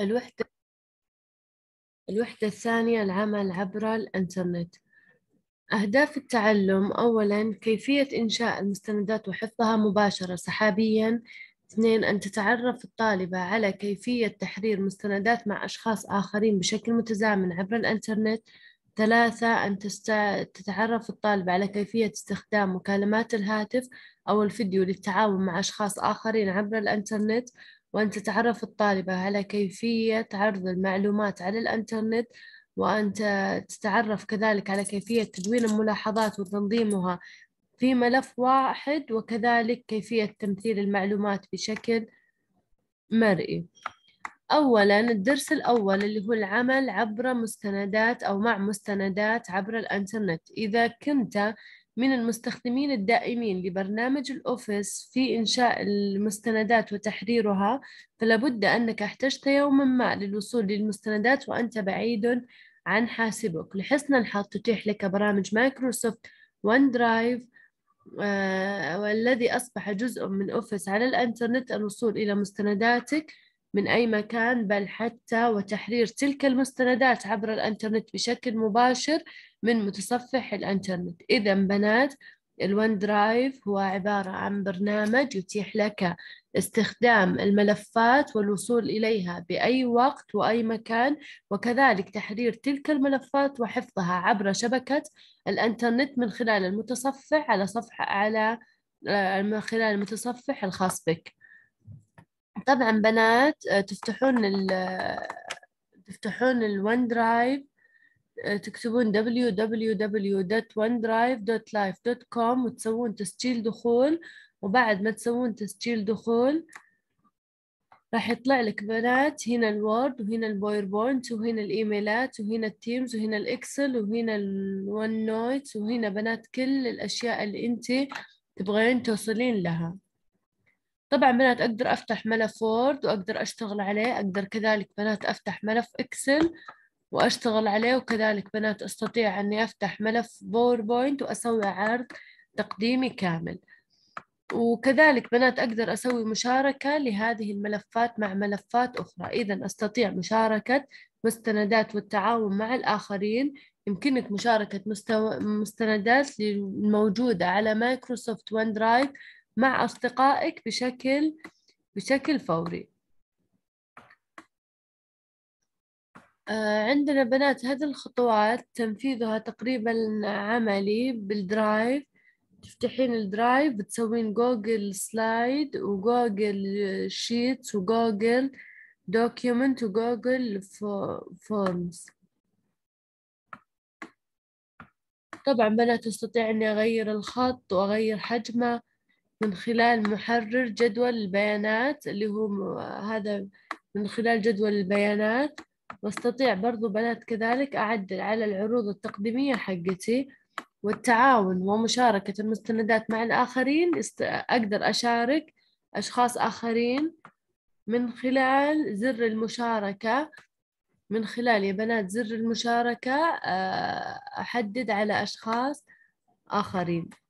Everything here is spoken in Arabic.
الوحدة الوحدة الثانية العمل عبر الإنترنت أهداف التعلم أولا كيفية إنشاء المستندات وحفظها مباشرة سحابيا اثنين أن تتعرف الطالبة على كيفية تحرير مستندات مع أشخاص آخرين بشكل متزامن عبر الإنترنت ثلاثة أن تست... تتعرف الطالبة على كيفية استخدام مكالمات الهاتف أو الفيديو للتعاون مع أشخاص آخرين عبر الإنترنت وأن تتعرف الطالبة على كيفية عرض المعلومات على الإنترنت وأن تتعرف كذلك على كيفية تدوين الملاحظات وتنظيمها في ملف واحد وكذلك كيفية تمثيل المعلومات بشكل مرئي أولا الدرس الأول اللي هو العمل عبر مستندات أو مع مستندات عبر الإنترنت إذا كنت من المستخدمين الدائمين لبرنامج الأوفيس في إنشاء المستندات وتحريرها فلابد أنك احتجت يوما ما للوصول للمستندات وأنت بعيد عن حاسبك لحسن الحظ تتيح لك برامج مايكروسوفت ون درايف آه، والذي أصبح جزء من أوفيس على الإنترنت الوصول إلى مستنداتك من أي مكان بل حتى وتحرير تلك المستندات عبر الإنترنت بشكل مباشر من متصفح الإنترنت إذا بنات الون درايف هو عبارة عن برنامج يتيح لك استخدام الملفات والوصول إليها بأي وقت وأي مكان وكذلك تحرير تلك الملفات وحفظها عبر شبكة الإنترنت من خلال المتصفح على صفحة على آه، من خلال المتصفح الخاص بك. طبعا بنات آه، تفتحون ال آه، تفتحون الون درايف آه، تكتبون www.onedrive.life.com وتسوون تسجيل دخول وبعد ما تسوون تسجيل دخول راح يطلع لك بنات هنا الوورد وهنا الباوربوينت وهنا الايميلات وهنا التيمز وهنا الاكسل وهنا الون نوت وهنا بنات كل الاشياء اللي انت تبغين توصلين لها طبعا بنات أقدر أفتح ملف وورد وأقدر أشتغل عليه أقدر كذلك بنات أفتح ملف إكسل وأشتغل عليه وكذلك بنات أستطيع أني أفتح ملف باوربوينت وأسوي عرض تقديمي كامل وكذلك بنات أقدر أسوي مشاركة لهذه الملفات مع ملفات أخرى إذا أستطيع مشاركة مستندات والتعاون مع الآخرين يمكنك مشاركة مستو... مستندات الموجودة على مايكروسوفت ون درايف مع أصدقائك بشكل بشكل فوري آه، عندنا بنات هذه الخطوات تنفيذها تقريبا عملي بالدرايف تفتحين الدرايف بتسوين جوجل سلايد وجوجل شيتس وجوجل دوكيومنت وجوجل فورمز طبعا بنات استطيع اني اغير الخط واغير حجمه من خلال محرر جدول البيانات اللي هو هذا من خلال جدول البيانات واستطيع برضو بنات كذلك أعدل على العروض التقديمية حقتي والتعاون ومشاركة المستندات مع الآخرين أقدر أشارك أشخاص آخرين من خلال زر المشاركة من خلال يا بنات زر المشاركة آه، أحدد على أشخاص آخرين